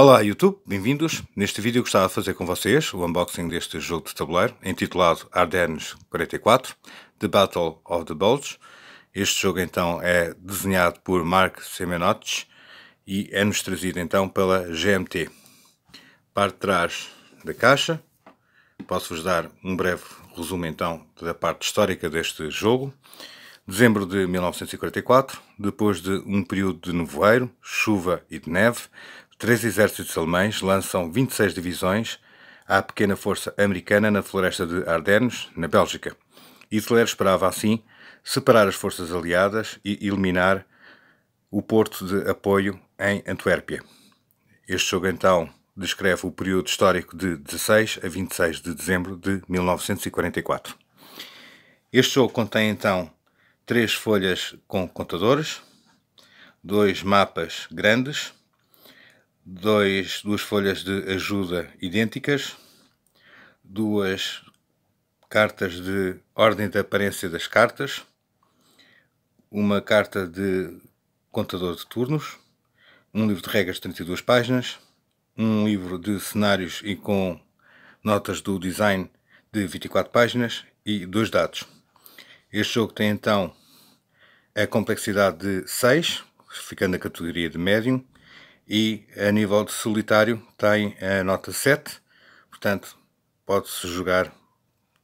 Olá YouTube, bem-vindos. Neste vídeo gostava de fazer com vocês o unboxing deste jogo de tabuleiro, intitulado Ardennes 44, The Battle of the Bulge. Este jogo então é desenhado por Mark Semenotes e é-nos trazido então pela GMT. Parte de trás da caixa, posso-vos dar um breve resumo então da parte histórica deste jogo. Dezembro de 1944, depois de um período de nevoeiro, chuva e de neve, Três exércitos alemães lançam 26 divisões à pequena força americana na floresta de Ardennes, na Bélgica. Hitler esperava, assim, separar as forças aliadas e eliminar o porto de apoio em Antuérpia. Este jogo, então, descreve o período histórico de 16 a 26 de dezembro de 1944. Este jogo contém, então, três folhas com contadores, dois mapas grandes, dois, duas folhas de ajuda idênticas, duas cartas de ordem de aparência das cartas, uma carta de contador de turnos, um livro de regras de 32 páginas, um livro de cenários e com notas do design de 24 páginas e dois dados. Este jogo tem então a complexidade de 6, ficando na categoria de médium, e a nível de solitário tem a nota 7, portanto pode-se jogar de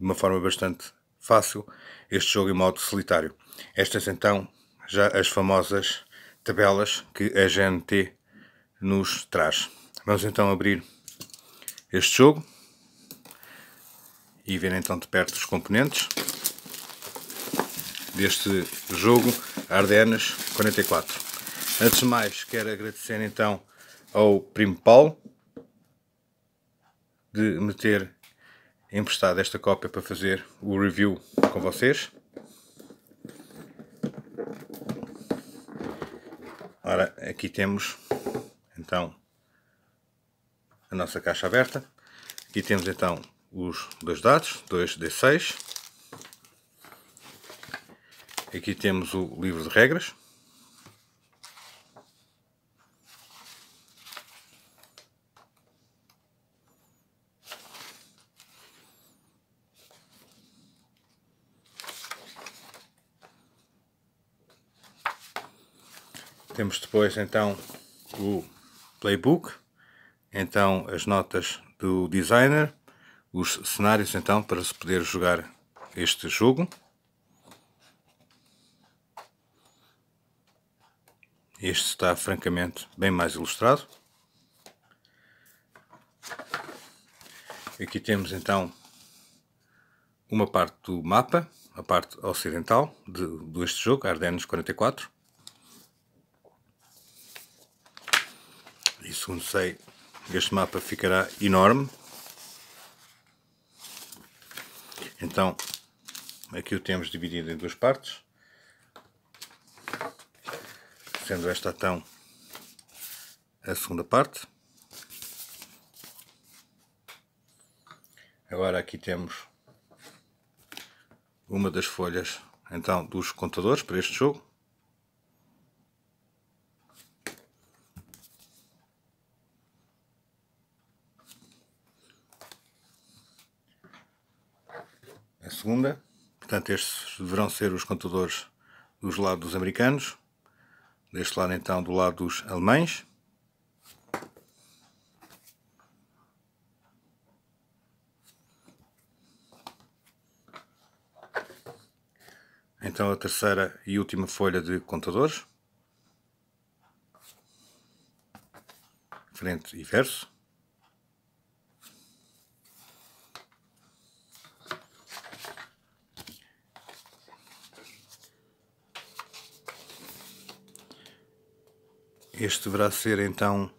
uma forma bastante fácil este jogo em modo solitário. Estas então já as famosas tabelas que a GNT nos traz. Vamos então abrir este jogo e ver então de perto os componentes deste jogo Ardenas 44. Antes de mais, quero agradecer então ao Primo Paulo de me ter emprestado esta cópia para fazer o review com vocês. Ora, aqui temos então a nossa caixa aberta. Aqui temos então os dois dados, 2D6. Aqui temos o livro de regras. Temos depois então o playbook, então as notas do designer, os cenários então para se poder jogar este jogo. Este está francamente bem mais ilustrado. Aqui temos então uma parte do mapa, a parte ocidental de, deste jogo, Ardennes 44. e segundo sei, este mapa ficará enorme. Então, aqui o temos dividido em duas partes, sendo esta então a segunda parte. Agora aqui temos uma das folhas então dos contadores para este jogo. é segunda. Portanto, estes deverão ser os contadores dos lados dos americanos. Deste lado, então, do lado dos alemães. Então, a terceira e última folha de contadores. Frente e verso. Este deverá ser então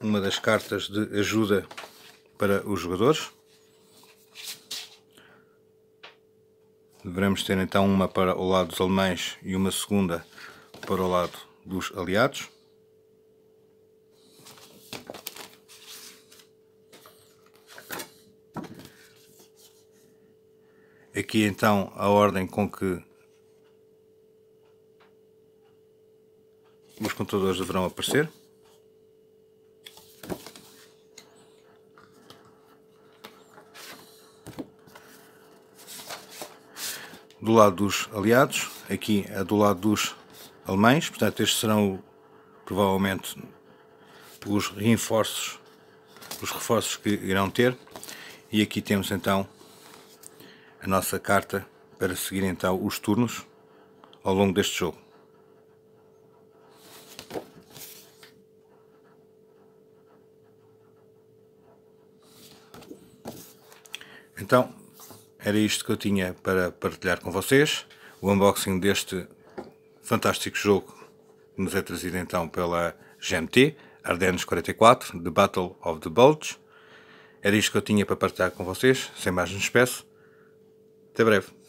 uma das cartas de ajuda para os jogadores. Deveremos ter então uma para o lado dos alemães e uma segunda para o lado dos aliados. Aqui então a ordem com que computadores deverão aparecer. Do lado dos aliados, aqui é do lado dos alemães, portanto estes serão provavelmente os reforços, os reforços que irão ter. E aqui temos então a nossa carta para seguir então os turnos ao longo deste jogo. Então, era isto que eu tinha para partilhar com vocês. O unboxing deste fantástico jogo que nos é trazido então pela GMT, Ardennes 44, The Battle of the Bulge. Era isto que eu tinha para partilhar com vocês. Sem mais nos despeço. Até breve.